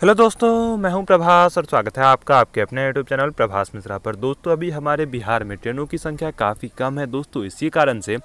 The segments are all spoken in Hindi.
हेलो दोस्तों मैं हूं प्रभास और स्वागत है आपका आपके अपने यूट्यूब चैनल प्रभास मिश्रा पर दोस्तों अभी हमारे बिहार में ट्रेनों की संख्या काफ़ी कम है दोस्तों इसी कारण से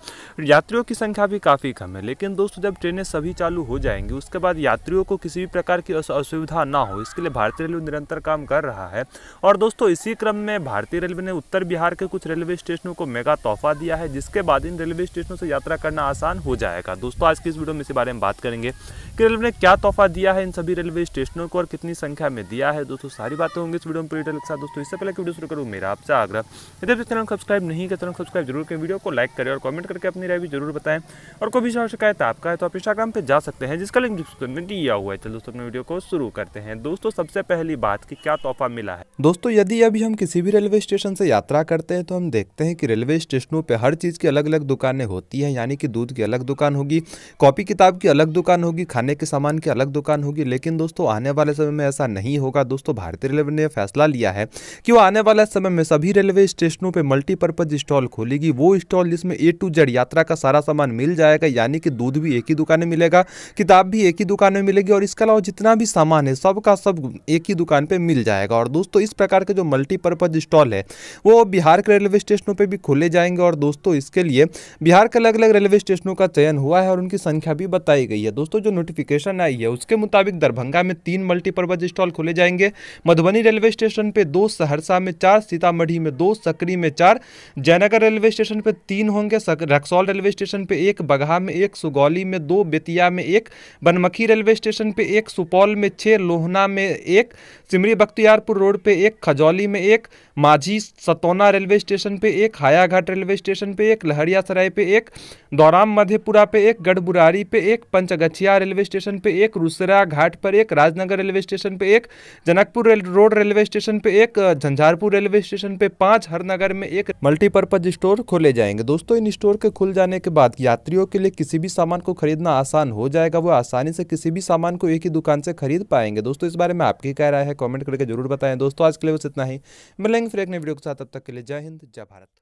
यात्रियों की संख्या भी काफ़ी कम है लेकिन दोस्तों जब ट्रेनें सभी चालू हो जाएंगी उसके बाद यात्रियों को किसी भी प्रकार की असुविधा ना हो इसके लिए भारतीय रेलवे निरंतर काम कर रहा है और दोस्तों इसी क्रम में भारतीय रेलवे ने उत्तर बिहार के कुछ रेलवे स्टेशनों को मेगा तोहफा दिया है जिसके बाद इन रेलवे स्टेशनों से यात्रा करना आसान हो जाएगा दोस्तों आज की इस वीडियो में इसी बारे में बात करेंगे कि रेलवे ने क्या तोहफा दिया है इन सभी रेलवे स्टेशनों को और कितनी संख्या में दिया है दोस्तों सारी बातें होंगी इस वीडियो में पूरी साथ दोस्तों इससे पहले की वीडियो शुरू करूँ मेरा आपसे आग्रह यदि आप चैनल सब्सक्राइब नहीं किया तो चैनल सब्सक्राइब जरूर करें वीडियो को लाइक करें और कमेंट करके अपनी राय भी जरूर बताएं और कोई भी शिकायत आपका है तो आप इंस्टाग्राम पर जा सकते हैं जिसका लिंक डिस्क्रिप्शन में दिया हुआ है चलो दोस्तों अपने वीडियो को शुरू करते हैं दोस्तों सबसे पहली बात की क्या तोहफा मिला है दोस्तों यदि अभी हम किसी भी रेलवे स्टेशन से यात्रा करते हैं तो हम देखते हैं कि रेलवे स्टेशनों पर हर चीज़ की अलग अलग दुकानें होती हैं यानी कि दूध की अलग दुकान होगी कॉपी किताब की अलग दुकान होगी खाने के सामान की अलग दुकान होगी लेकिन दोस्तों आने वाले वाले समय में ऐसा नहीं होगा दोस्तों भारतीय रेलवे ने फैसला लिया है कि वो आने वाले समय में सभी रेलवे स्टेशनों पर मल्टीपर्पज स्टॉल खोलेगी वो स्टॉल जिसमें ए टू जेड यात्रा का सारा सामान मिल जाएगा यानी कि दूध भी एक ही दुकान में मिलेगा किताब भी एक ही दुकान में मिलेगी और इसके अलावा जितना भी सामान है सब का सब एक ही दुकान पर मिल जाएगा और दोस्तों इस प्रकार के जो मल्टीपर्पज स्टॉल है वो बिहार के रेलवे स्टेशनों पर भी खोले जाएंगे और दोस्तों इसके लिए बिहार के अलग अलग रेलवे स्टेशनों का चयन हुआ है और उनकी संख्या भी बताई गई है दोस्तों जो नोटिफिकेशन आई है उसके मुताबिक दरभंगा में तीन मल्टीपर्पज स्टॉल खोले जाएंगे मधुबनी रेलवे स्टेशन पे दो सहरसा में चार सीतामढ़ी में दो सकरी में चार जयनगर रेलवे स्टेशन पे तीन होंगे रक्सौल रेलवे स्टेशन पे एक बगहा में एक सुगौली में दो बेतिया में एक बनमखी रेलवे स्टेशन पे एक सुपौल में छः लोहना में एक सिमरी बख्तियारपुर रोड पे एक खजौली में एक माझी सतोना रेलवे स्टेशन पे एक हायाघाट रेलवे स्टेशन पे एक लहरिया सराय पे एक दौराम मधेपुरा पे एक गढ़बुरारी पे एक पंचगछिया रेलवे स्टेशन पे एक रुसरा घाट पर एक राजनगर रेलवे स्टेशन पे एक जनकपुर रोड रेलवे स्टेशन पे एक झंझारपुर रेलवे स्टेशन पे पांच हर नगर में एक मल्टीपर्पज स्टोर खोले जाएंगे दोस्तों इन स्टोर के खुल जाने के बाद यात्रियों के लिए किसी भी सामान को खरीदना आसान हो जाएगा वो आसानी से किसी भी सामान को एक ही दुकान से खरीद पाएंगे दोस्तों इस बारे में आपकी क्या राय है कॉमेंट करके जरूर बताएं दोस्तों आज के लिए बस इतना ही मिलेंगे फिर एक नई वीडियो के साथ अब तक के लिए जय हिंद जय भारत